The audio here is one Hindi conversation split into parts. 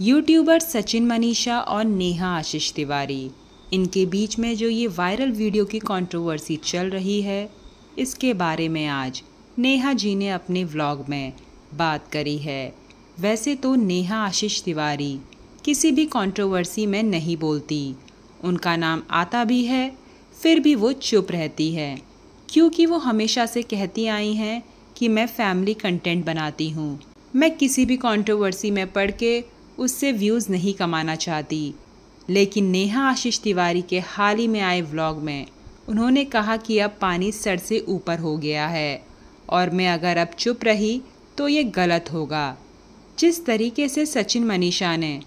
यूट्यूबर सचिन मनीषा और नेहा आशीष तिवारी इनके बीच में जो ये वायरल वीडियो की कंट्रोवर्सी चल रही है इसके बारे में आज नेहा जी ने अपने व्लॉग में बात करी है वैसे तो नेहा आशीष तिवारी किसी भी कंट्रोवर्सी में नहीं बोलती उनका नाम आता भी है फिर भी वो चुप रहती है क्योंकि वो हमेशा से कहती आई हैं कि मैं फैमिली कंटेंट बनाती हूँ मैं किसी भी कंट्रोवर्सी में पढ़ के उससे व्यूज़ नहीं कमाना चाहती लेकिन नेहा आशीष तिवारी के हाल ही में आए व्लॉग में उन्होंने कहा कि अब पानी सर से ऊपर हो गया है और मैं अगर अब चुप रही तो ये गलत होगा जिस तरीके से सचिन मनीषा ने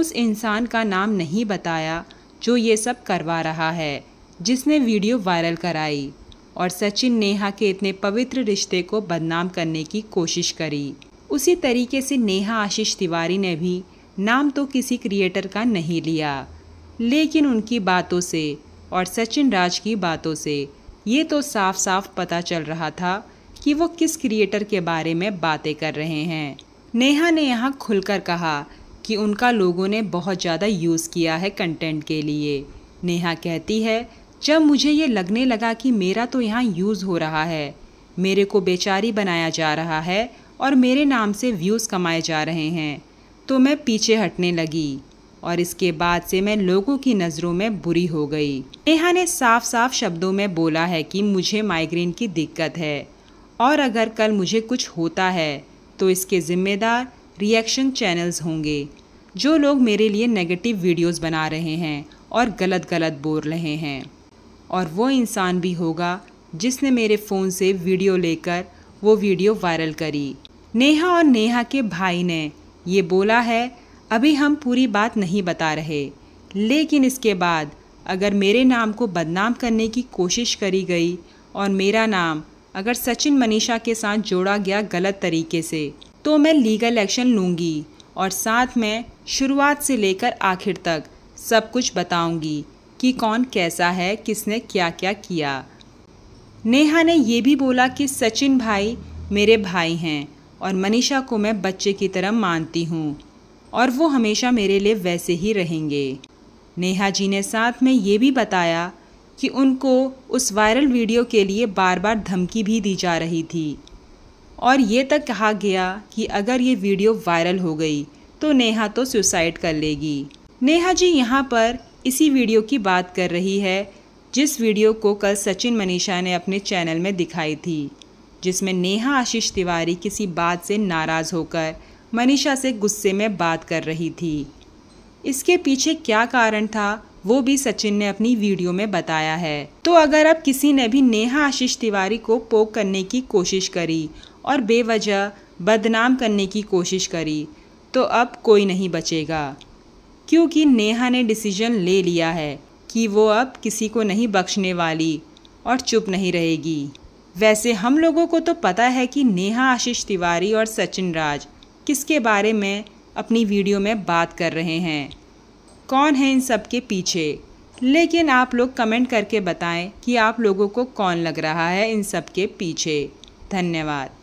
उस इंसान का नाम नहीं बताया जो ये सब करवा रहा है जिसने वीडियो वायरल कराई और सचिन नेहा के इतने पवित्र रिश्ते को बदनाम करने की कोशिश करी उसी तरीके से नेहा आशीष तिवारी ने भी नाम तो किसी क्रिएटर का नहीं लिया लेकिन उनकी बातों से और सचिन राज की बातों से ये तो साफ साफ पता चल रहा था कि वो किस क्रिएटर के बारे में बातें कर रहे हैं नेहा ने यहाँ खुलकर कहा कि उनका लोगों ने बहुत ज़्यादा यूज़ किया है कंटेंट के लिए नेहा कहती है जब मुझे ये लगने लगा कि मेरा तो यहाँ यूज़ हो रहा है मेरे को बेचारी बनाया जा रहा है और मेरे नाम से व्यूज़ कमाए जा रहे हैं तो मैं पीछे हटने लगी और इसके बाद से मैं लोगों की नज़रों में बुरी हो गई नेहा ने साफ साफ शब्दों में बोला है कि मुझे माइग्रेन की दिक्कत है और अगर कल मुझे कुछ होता है तो इसके ज़िम्मेदार रिएक्शन चैनल्स होंगे जो लोग मेरे लिए नेगेटिव वीडियोस बना रहे हैं और गलत गलत बोल रहे हैं और वो इंसान भी होगा जिसने मेरे फ़ोन से वीडियो लेकर वो वीडियो वायरल करी नेहा और नेहा के भाई ने ये बोला है अभी हम पूरी बात नहीं बता रहे लेकिन इसके बाद अगर मेरे नाम को बदनाम करने की कोशिश करी गई और मेरा नाम अगर सचिन मनीषा के साथ जोड़ा गया गलत तरीके से तो मैं लीगल एक्शन लूँगी और साथ में शुरुआत से लेकर आखिर तक सब कुछ बताऊँगी कि कौन कैसा है किसने क्या क्या किया नेहा ने यह भी बोला कि सचिन भाई मेरे भाई हैं और मनीषा को मैं बच्चे की तरह मानती हूँ और वो हमेशा मेरे लिए वैसे ही रहेंगे नेहा जी ने साथ में ये भी बताया कि उनको उस वायरल वीडियो के लिए बार बार धमकी भी दी जा रही थी और ये तक कहा गया कि अगर ये वीडियो वायरल हो गई तो नेहा तो सुसाइड कर लेगी नेहा जी यहाँ पर इसी वीडियो की बात कर रही है जिस वीडियो को कल सचिन मनीषा ने अपने चैनल में दिखाई थी जिसमें नेहा आशीष तिवारी किसी बात से नाराज़ होकर मनीषा से गुस्से में बात कर रही थी इसके पीछे क्या कारण था वो भी सचिन ने अपनी वीडियो में बताया है तो अगर अब किसी ने भी नेहा आशीष तिवारी को पोक करने की कोशिश करी और बेवजह बदनाम करने की कोशिश करी तो अब कोई नहीं बचेगा क्योंकि नेहा ने डिसीजन ले लिया है कि वो अब किसी को नहीं बख्शने वाली और चुप नहीं रहेगी वैसे हम लोगों को तो पता है कि नेहा आशीष तिवारी और सचिन राज किसके बारे में अपनी वीडियो में बात कर रहे हैं कौन है इन सब के पीछे लेकिन आप लोग कमेंट करके बताएं कि आप लोगों को कौन लग रहा है इन सब के पीछे धन्यवाद